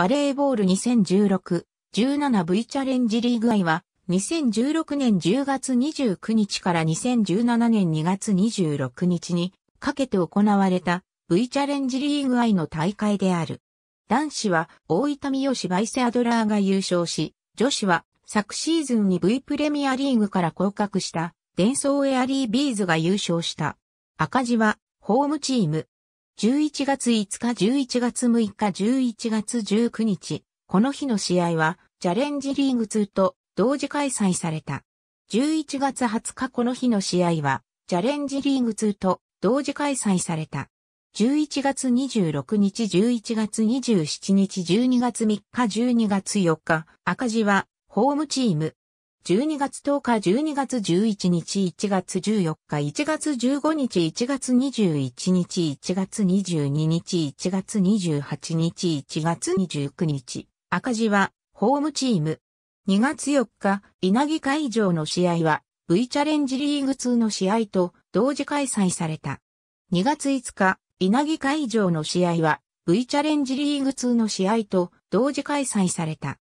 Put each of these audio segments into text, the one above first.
バレーボール 2016-17V チャレンジリーグ愛は、2016年10月29日から2017年2月26日にかけて行われた V チャレンジリーグ愛の大会である。男子は大分三好バイセアドラーが優勝し、女子は昨シーズンに V プレミアリーグから降格した、伝送エアリービーズが優勝した。赤字は、ホームチーム、11月5日、11月6日、11月19日、この日の試合は、チャレンジリーグ2と同時開催された。11月20日この日の試合は、チャレンジリーグ2と同時開催された。11月26日、11月27日、12月3日、12月4日、赤字は、ホームチーム、12月10日、12月11日、1月14日、1月15日、1月21日、1月22日、1月28日、1月29日。赤字は、ホームチーム。2月4日、稲城会場の試合は、V チャレンジリーグ2の試合と同時開催された。2月5日、稲城会場の試合は、V チャレンジリーグ2の試合と同時開催された。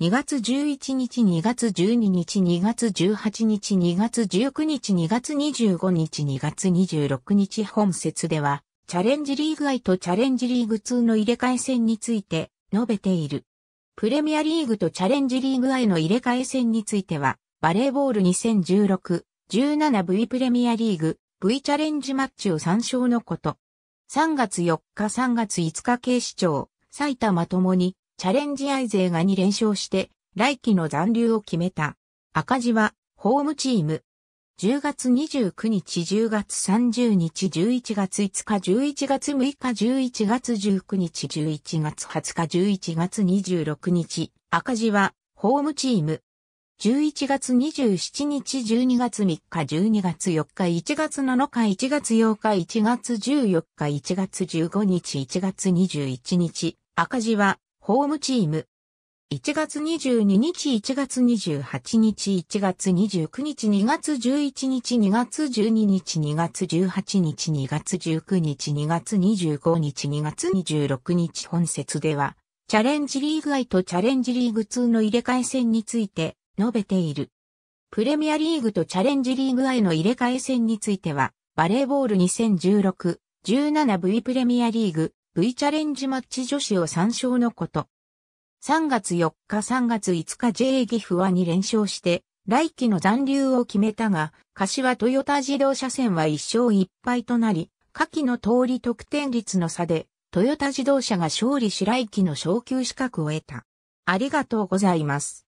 2月11日、2月12日、2月18日、2月19日、2月25日、2月26日本節では、チャレンジリーグ愛とチャレンジリーグ2の入れ替え戦について述べている。プレミアリーグとチャレンジリーグ愛の入れ替え戦については、バレーボール2016、17V プレミアリーグ、V チャレンジマッチを参照のこと。3月4日、3月5日警視庁、埼玉ともに、チャレンジアイ勢が2連勝して、来季の残留を決めた。赤字は、ホームチーム。10月29日、10月30日、11月5日、11月6日、11月19日、11月20日、11月26日、赤字は、ホームチーム。11月27日、12月3日、12月4日、1月7日、1月8日、1月14日、1月15日、1月21日、赤字は、ホームチーム。1月22日、1月28日、1月29日、2月11日、2月12日、2月18日、2月19日、2月25日、2月26日本節では、チャレンジリーグ I とチャレンジリーグ2の入れ替え戦について述べている。プレミアリーグとチャレンジリーグ I の入れ替え戦については、バレーボール 2016-17V プレミアリーグ、V チャレンジマッチ女子を参照のこと。3月4日3月5日 JA 岐阜は2連勝して、来季の残留を決めたが、柏トヨタ自動車線は1勝1敗となり、下記の通り得点率の差で、トヨタ自動車が勝利し来季の昇級資格を得た。ありがとうございます。